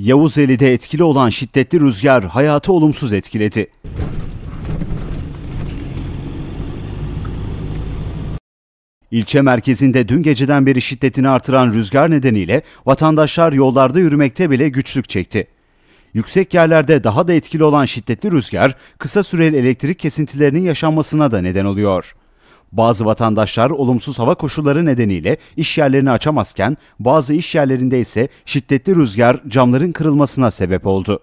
Yavuzeli'de etkili olan şiddetli rüzgar hayatı olumsuz etkiledi. İlçe merkezinde dün geceden beri şiddetini artıran rüzgar nedeniyle vatandaşlar yollarda yürümekte bile güçlük çekti. Yüksek yerlerde daha da etkili olan şiddetli rüzgar kısa süreli elektrik kesintilerinin yaşanmasına da neden oluyor. Bazı vatandaşlar olumsuz hava koşulları nedeniyle iş yerlerini açamazken bazı iş yerlerinde ise şiddetli rüzgar camların kırılmasına sebep oldu.